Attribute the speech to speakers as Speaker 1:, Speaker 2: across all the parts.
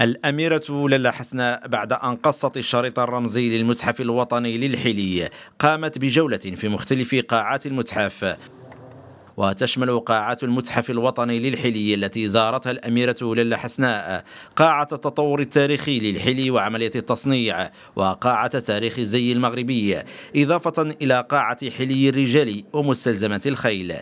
Speaker 1: الأميرة للا حسناء بعد أن قصت الشريط الرمزي للمتحف الوطني للحلي قامت بجولة في مختلف قاعات المتحف وتشمل قاعة المتحف الوطني للحلي التي زارتها الأميرة للا حسناء قاعة التطور التاريخي للحلي وعملية التصنيع وقاعة تاريخ الزي المغربي إضافة إلى قاعة حلي الرجال ومستلزمة الخيل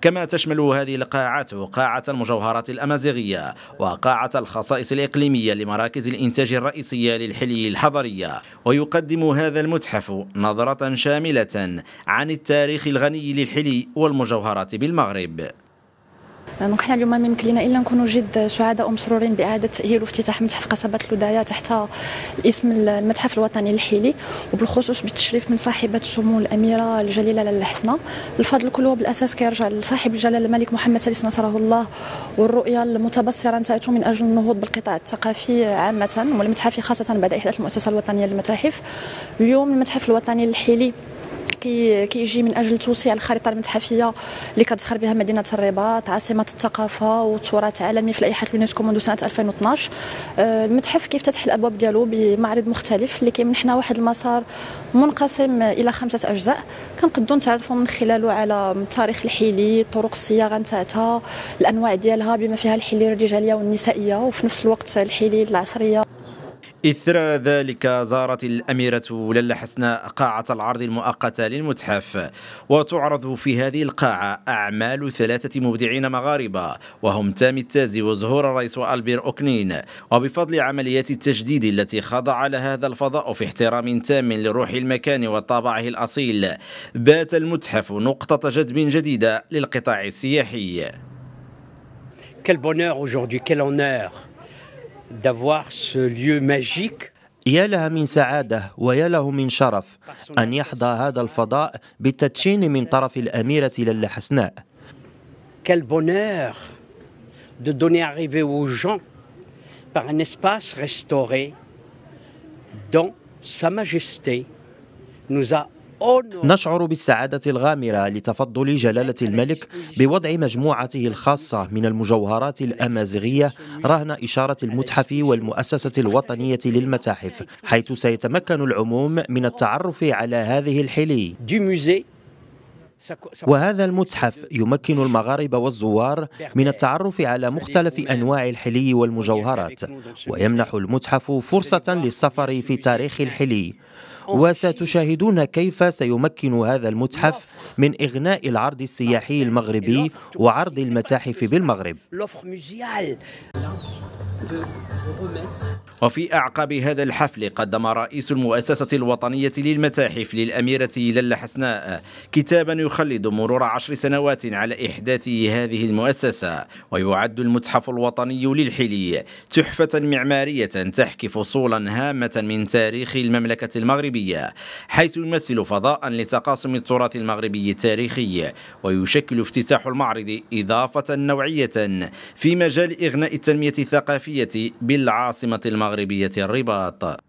Speaker 1: كما تشمل هذه القاعات قاعة المجوهرات الأمازيغية وقاعة الخصائص الإقليمية لمراكز الإنتاج الرئيسية للحلي الحضرية ويقدم هذا المتحف نظرة شاملة عن التاريخ الغني للحلي والمجوهرات بالمغرب
Speaker 2: دونك حنا اليوم ما يمكن لنا الا نكونوا جد سعداء ومسرورين باعاده تاهيل وافتتاح متحف قصبه لودايا تحت اسم المتحف الوطني الحيلي وبالخصوص بالتشريف من صاحبه السمو الاميره الجليله لاله الحسنى الفضل كله بالاساس كيرجع لصاحب الجلاله الملك محمد الثالث نصره الله والرؤيه المتبصره نتاعته من اجل النهوض بالقطاع الثقافي عامه والمتحف خاصه بعد احداث المؤسسه الوطنيه للمتاحف اليوم المتحف الوطني الحيلي كي كيجي من اجل توسيع الخريطه المتحفيه اللي كتزخر بها مدينه الرباط عاصمه الثقافه والتراث العالمي في لائحه اليونسكو منذ سنه 2012 آه، المتحف كيفتتح الابواب ديالو بمعرض مختلف اللي كيمنحنا واحد المسار منقسم الى خمسه اجزاء كنقدو نتعرفوا من خلاله على التاريخ الحيلي طرق الصياغه نتاعتها الانواع ديالها بما فيها الحيلي الرجاليه والنسائيه وفي نفس الوقت الحيلي العصريه
Speaker 1: إثر ذلك زارت الأميرة للا حسناء قاعة العرض المؤقتة للمتحف وتعرض في هذه القاعة أعمال ثلاثة مبدعين مغاربة وهم تامي التازي وزهور الرئيس وألبير أوكنين وبفضل عمليات التجديد التي خضع لهذا هذا الفضاء في احترام تام لروح المكان وطابعه الأصيل بات المتحف نقطة جذب جديدة للقطاع السياحي Quel bonheur aujourd'hui, quel honneur يا له من سعادة
Speaker 3: ويا له من شرف أن يحظى هذا الفضاء بالتدشين من طرف الأميرة للا حسناء Quel bonheur de donner à rêver aux gens par un espace restauré dont Sa Majesté nous a نشعر بالسعادة الغامرة لتفضل جلالة الملك بوضع مجموعته الخاصة من المجوهرات الأمازيغية رهن إشارة المتحف والمؤسسة الوطنية للمتاحف حيث سيتمكن العموم من التعرف على هذه الحلي وهذا المتحف يمكن المغاربة والزوار من التعرف على مختلف أنواع الحلي والمجوهرات ويمنح المتحف فرصة للسفر في تاريخ الحلي وستشاهدون كيف سيمكن هذا المتحف من إغناء العرض
Speaker 1: السياحي المغربي وعرض المتاحف بالمغرب وفي أعقاب هذا الحفل قدم رئيس المؤسسة الوطنية للمتاحف للأميرة للا حسناء كتابا يخلد مرور عشر سنوات على إحداث هذه المؤسسة ويعد المتحف الوطني للحلي تحفة معمارية تحكي فصولا هامة من تاريخ المملكة المغربية حيث يمثل فضاء لتقاسم التراث المغربي التاريخي ويشكل افتتاح المعرض إضافة نوعية في مجال إغناء التنمية الثقافية بالعاصمة المغربية مغربية الرباط